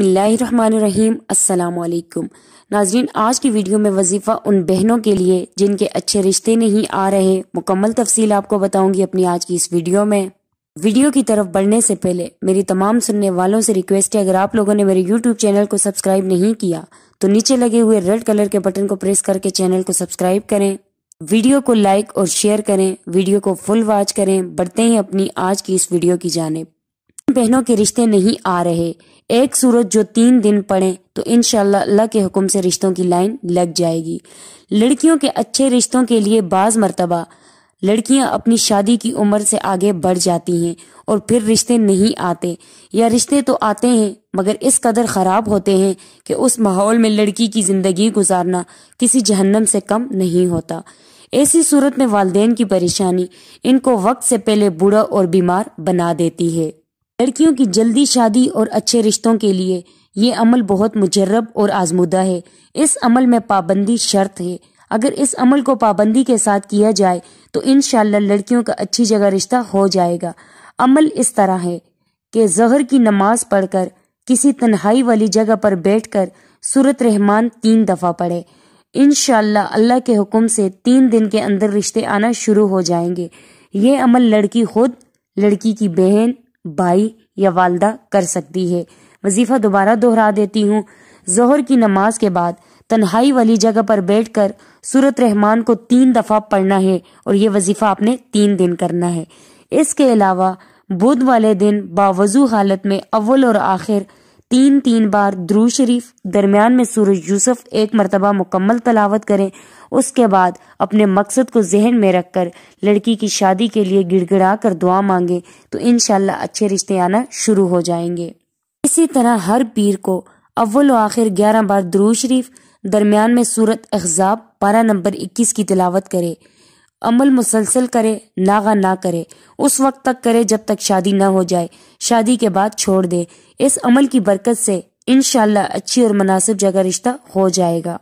अस्सलाम नाजरीन आज की वीडियो में वजीफ़ा उन बहनों के लिए जिनके अच्छे रिश्ते नहीं आ रहे मुकम्मल तफसील आपको बताऊंगी अपनी आज की इस वीडियो में वीडियो की तरफ बढ़ने से पहले मेरी तमाम सुनने वालों से रिक्वेस्ट है अगर आप लोगों ने मेरे यूट्यूब चैनल को सब्सक्राइब नहीं किया तो नीचे लगे हुए रेड कलर के बटन को प्रेस करके चैनल को सब्सक्राइब करें वीडियो को लाइक और शेयर करें वीडियो को फुल वॉच करें बढ़ते हैं अपनी आज की इस वीडियो की जानेब बहनों के रिश्ते नहीं आ रहे एक सूरज जो तीन दिन पड़े तो इन अल्लाह के हुक्म से रिश्तों की लाइन लग जाएगी लड़कियों के अच्छे रिश्तों के लिए बाज मरतबा लड़कियां अपनी शादी की उम्र से आगे बढ़ जाती हैं और फिर रिश्ते नहीं आते या रिश्ते तो आते हैं मगर इस कदर ख़राब होते हैं कि उस माहौल में लड़की की ज़िंदगी गुजारना किसी जहन्नम से कम नहीं होता ऐसी सूरत में वालदेन की परेशानी इनको वक्त से पहले बूढ़ा और बीमार बना देती है लड़कियों की जल्दी शादी और अच्छे रिश्तों के लिए ये अमल बहुत मुजरब और आजमुदा है इस अमल में पाबंदी शर्त है अगर इस अमल को पाबंदी के साथ किया जाए तो इन लड़कियों का अच्छी जगह रिश्ता हो जाएगा अमल इस तरह है कि जहर की नमाज पढ़कर किसी तन्हाई वाली जगह पर बैठकर सूरत रहमान तीन दफ़ा पढ़े इन अल्लाह के हुक्म से तीन दिन के अंदर रिश्ते आना शुरू हो जाएंगे ये अमल लड़की खुद लड़की की बहन भाई या वालदा कर सकती है वजीफा दोबारा दोहरा देती हूँ जहर की नमाज के बाद तन्हाई वाली जगह पर बैठकर सूरत रहमान को तीन दफ़ा पढ़ना है और ये वजीफ़ा आपने तीन दिन करना है इसके अलावा बुध वाले दिन बावजू हालत में अव्वल और आखिर तीन तीन बार द्रू शरीफ दरमियान में सूरज यूसुफ एक मरतबा मुकम्मल तलावत करें उसके बाद अपने मकसद को जहन में रखकर लड़की की शादी के लिए गिड़गिड़ा कर दुआ मांगे तो इन अच्छे रिश्ते आना शुरू हो जाएंगे इसी तरह हर पीर को अव्वल आखिर ग्यारह बार द्रू शरीफ दरमियान में सूरत एहजाब पारा नंबर इक्कीस की तिलावत करे अमल मुसलसल करे नागा ना करे उस वक्त तक करे जब तक शादी ना हो जाए शादी के बाद छोड़ दे इस अमल की बरकत से इन अच्छी और मुनासिब जगह रिश्ता हो जाएगा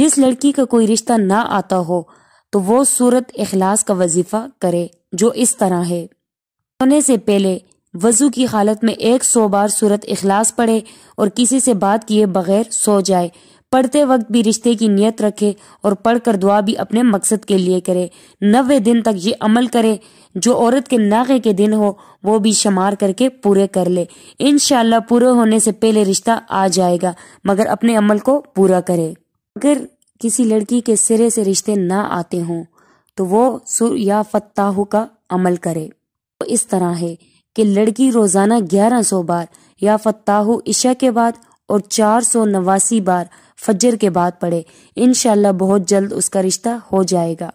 जिस लड़की का कोई रिश्ता ना आता हो तो वो सूरत अखलास का वजीफा करे जो इस तरह है सोने से पहले वजू की हालत में एक सौ बार सूरत अखलास पढ़े और किसी से बात किए बगैर सो जाए पढ़ते वक्त भी रिश्ते की नियत रखे और पढ़कर दुआ भी अपने मकसद के लिए करे नवे दिन तक ये अमल करे जो औरत के नागे के दिन हो वो भी शमार करके पूरे कर ले इन पूरे होने से पहले रिश्ता आ जाएगा मगर अपने अमल को पूरा करे अगर किसी लड़की के सिरे से रिश्ते ना आते हों तो वो सुर या फताह का अमल करे तो इस तरह है कि लड़की रोज़ाना ग्यारह सौ बार या फताहू इशा के बाद और चार सौ नवासी बार फजर के बाद पढ़े इनशाला बहुत जल्द उसका रिश्ता हो जाएगा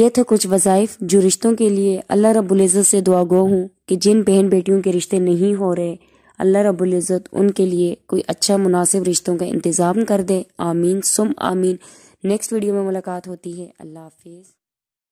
ये थे कुछ वज़ाइफ जो रिश्तों के लिए अल्लाह रबुल्ज़त से दुआ गो हूँ कि जिन बहन बेटियों के रिश्ते नहीं हो रहे अल्लाह रबुल्ज़त उनके लिए कोई अच्छा मुनासिब रिश्तों का इंतज़ाम कर दे आमीन सुम आमीन नेक्स्ट वीडियो में मुलाकात होती है अल्लाह हाफिज़